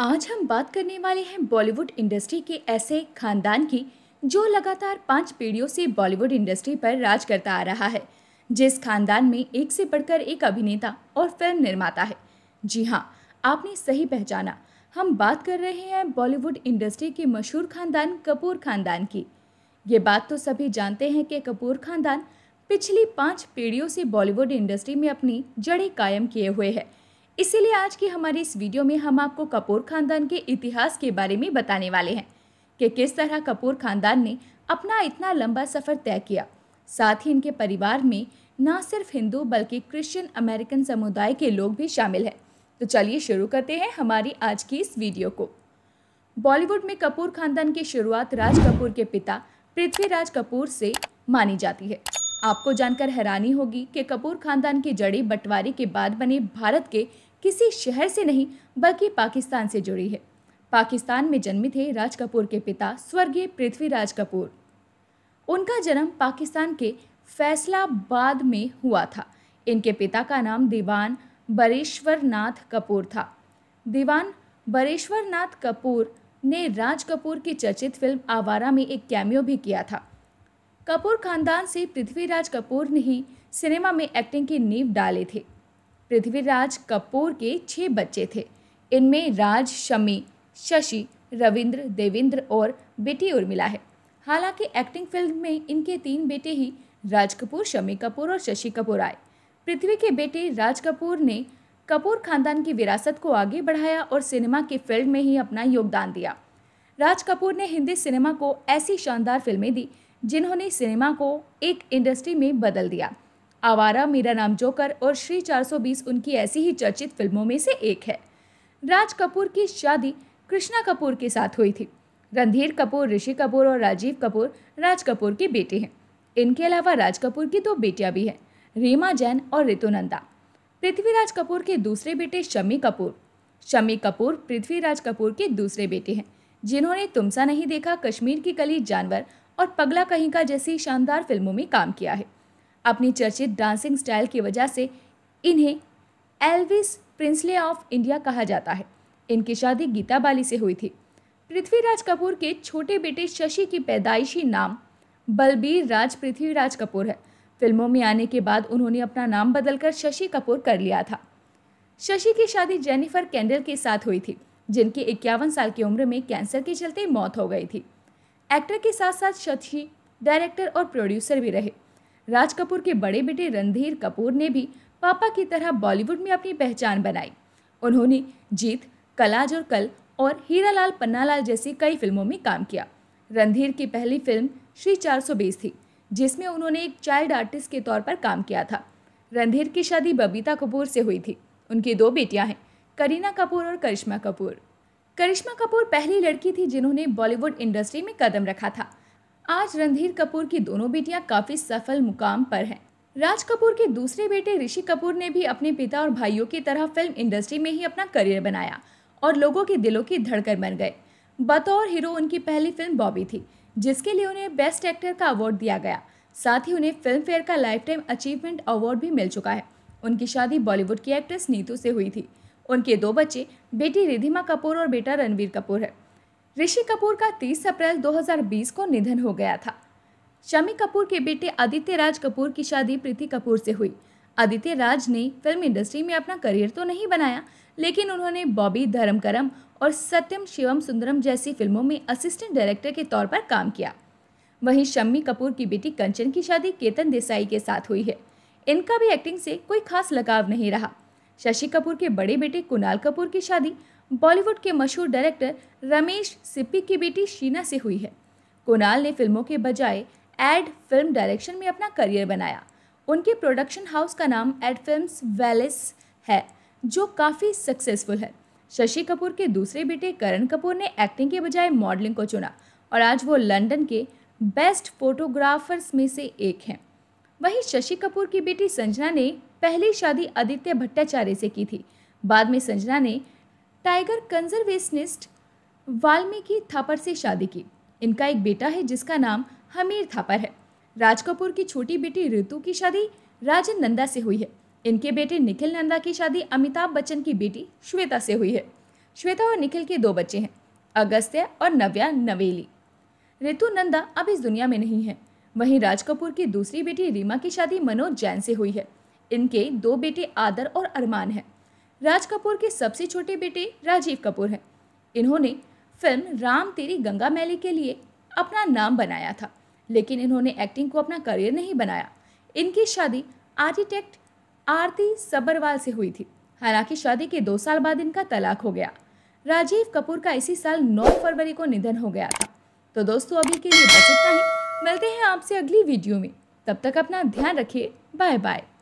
आज हम बात करने वाले हैं बॉलीवुड इंडस्ट्री के ऐसे खानदान की जो लगातार पांच पीढ़ियों से बॉलीवुड इंडस्ट्री पर राज करता आ रहा है जिस खानदान में एक से बढ़कर एक अभिनेता और फिल्म निर्माता है जी हाँ आपने सही पहचाना हम बात कर रहे हैं बॉलीवुड इंडस्ट्री के मशहूर खानदान कपूर खानदान की ये बात तो सभी जानते हैं कि कपूर खानदान पिछली पाँच पीढ़ियों से बॉलीवुड इंडस्ट्री में अपनी जड़ें कायम किए हुए है इसीलिए आज की हमारी इस वीडियो में हम आपको कपूर खानदान के इतिहास के बारे में बताने वाले हैं कि किस तरह कपूर खानदान ने अपना इतना लंबा सफ़र तय किया साथ ही इनके परिवार में ना सिर्फ हिंदू बल्कि क्रिश्चियन अमेरिकन समुदाय के लोग भी शामिल हैं तो चलिए शुरू करते हैं हमारी आज की इस वीडियो को बॉलीवुड में कपूर खानदान की शुरुआत राज कपूर के पिता पृथ्वीराज कपूर से मानी जाती है आपको जानकर हैरानी होगी कि कपूर खानदान की जड़ी बंटवारे के बाद बने भारत के किसी शहर से नहीं बल्कि पाकिस्तान से जुड़ी है पाकिस्तान में जन्मे थे राज कपूर के पिता स्वर्गीय पृथ्वीराज कपूर उनका जन्म पाकिस्तान के फैसलाबाद में हुआ था इनके पिता का नाम दीवान बरेश्वर नाथ कपूर था दीवान बरेश्वर नाथ कपूर ने राज कपूर की चर्चित फिल्म आवारा में एक कैमियो भी किया था कपूर खानदान से पृथ्वीराज कपूर ने ही सिनेमा में एक्टिंग की नींव डाले थे पृथ्वीराज कपूर के छः बच्चे थे इनमें राज शमी शशि रविंद्र देवेंद्र और बेटी उर्मिला है हालांकि एक्टिंग फिल्म में इनके तीन बेटे ही राज कपूर शमी कपूर और शशि कपूर आए पृथ्वी के बेटे राज कपूर ने कपूर खानदान की विरासत को आगे बढ़ाया और सिनेमा के फील्ड में ही अपना योगदान दिया राज कपूर ने हिंदी सिनेमा को ऐसी शानदार फिल्में दी जिन्होंने सिनेमा को एक इंडस्ट्री में बदल दिया आवारा मेरा नाम जोकर और श्री 420 उनकी ऐसी ही चर्चित फिल्मों में से एक है राज कपूर की शादी कृष्णा कपूर के साथ हुई थी रणधीर कपूर ऋषि कपूर और राजीव कपूर राज कपूर के बेटे हैं इनके अलावा राज कपूर की दो बेटियां भी हैं रीमा जैन और नंदा पृथ्वीराज कपूर के दूसरे बेटे शमी कपूर शमी कपूर पृथ्वीराज कपूर के दूसरे बेटे हैं जिन्होंने तुमसा नहीं देखा कश्मीर की कली जानवर और पगला कहीं का जैसी शानदार फिल्मों में काम किया है अपनी चर्चित डांसिंग स्टाइल की वजह से इन्हें एल्विस प्रिंसले ऑफ इंडिया कहा जाता है इनकी शादी गीता बाली से हुई थी पृथ्वीराज कपूर के छोटे बेटे शशि की पैदाइशी नाम बलबीर राज पृथ्वीराज कपूर है फिल्मों में आने के बाद उन्होंने अपना नाम बदलकर शशि कपूर कर लिया था शशि की शादी जेनिफर कैंडल के साथ हुई थी जिनकी इक्यावन साल की उम्र में कैंसर के चलते मौत हो गई थी एक्टर के साथ साथ शशि डायरेक्टर और प्रोड्यूसर भी रहे राज कपूर के बड़े बेटे रणधीर कपूर ने भी पापा की तरह बॉलीवुड में अपनी पहचान बनाई उन्होंने जीत कलाज और कल और हीरा पन्ना पन्नालाल जैसी कई फिल्मों में काम किया रणधीर की पहली फिल्म श्री चार थी जिसमें उन्होंने एक चाइल्ड आर्टिस्ट के तौर पर काम किया था रणधीर की शादी बबीता कपूर से हुई थी उनकी दो बेटियां हैं करीना कपूर और करिश्मा कपूर करिश्मा कपूर पहली लड़की थी जिन्होंने बॉलीवुड इंडस्ट्री में कदम रखा था आज रणधीर कपूर की दोनों बेटियां काफी सफल मुकाम पर हैं राज कपूर के दूसरे बेटे ऋषि कपूर ने भी अपने पिता और भाइयों की तरह फिल्म इंडस्ट्री में ही अपना करियर बनाया और लोगों के दिलों की धड़कन बन गए बतौर हीरो उनकी पहली फिल्म बॉबी थी जिसके लिए उन्हें बेस्ट एक्टर का अवार्ड दिया गया साथ ही उन्हें फिल्म फेयर का लाइफ टाइम अचीवमेंट अवार्ड भी मिल चुका है उनकी शादी बॉलीवुड की एक्ट्रेस नीतू से हुई थी उनके दो बच्चे बेटी रिधिमा कपूर और बेटा रणवीर कपूर है ऋषि कपूर का 30 अप्रैल 2020 को निधन हो गया था शमी कपूर के बेटे आदित्य राज कपूर की शादी प्रीति कपूर से हुई आदित्य राज ने फिल्म इंडस्ट्री में अपना करियर तो नहीं बनाया लेकिन उन्होंने बॉबी धर्म करम और सत्यम शिवम सुंदरम जैसी फिल्मों में असिस्टेंट डायरेक्टर के तौर पर काम किया वहीं शम्मी कपूर की बेटी कंचन की शादी केतन देसाई के साथ हुई है इनका भी एक्टिंग से कोई खास लगाव नहीं रहा शशि कपूर के बड़े बेटे कुणाल कपूर की शादी बॉलीवुड के मशहूर डायरेक्टर रमेश सिप्पी की बेटी शीना से हुई है कुणाल ने फिल्मों के बजाय एड फिल्म डायरेक्शन में अपना करियर बनाया उनके प्रोडक्शन हाउस का नाम एड फिल्म वेलिस है जो काफ़ी सक्सेसफुल है शशि कपूर के दूसरे बेटे करण कपूर ने एक्टिंग के बजाय मॉडलिंग को चुना और आज वो लंदन के बेस्ट फोटोग्राफर्स में से एक हैं वहीं शशि कपूर की बेटी संजना ने पहली शादी आदित्य भट्टाचार्य से की थी बाद में संजना ने टाइगर कंजर्वेशनिस्ट वाल्मीकि थापर से शादी की इनका एक बेटा है जिसका नाम हमीर थापर है राज कपूर की छोटी बेटी ऋतु की शादी राजन नंदा से हुई है इनके बेटे निखिल नंदा की शादी अमिताभ बच्चन की बेटी श्वेता से हुई है श्वेता और निखिल के दो बच्चे हैं अगस्त्य और नव्या नवेली ऋतु नंदा अब इस दुनिया में नहीं है वहीं राज कपूर की दूसरी बेटी रीमा की शादी मनोज जैन से हुई है इनके दो बेटे आदर और अरमान हैं राज कपूर के सबसे छोटे बेटे राजीव कपूर हैं इन्होंने फिल्म राम तेरी गंगा मैली के लिए अपना नाम बनाया था लेकिन इन्होंने एक्टिंग को अपना करियर नहीं बनाया इनकी शादी आर्किटेक्ट आरती सबरवाल से हुई थी हालांकि शादी के दो साल बाद इनका तलाक हो गया राजीव कपूर का इसी साल 9 फरवरी को निधन हो गया था तो दोस्तों अभी के लिए बस इतना ही मिलते हैं आपसे अगली वीडियो में तब तक अपना ध्यान रखिए बाय बाय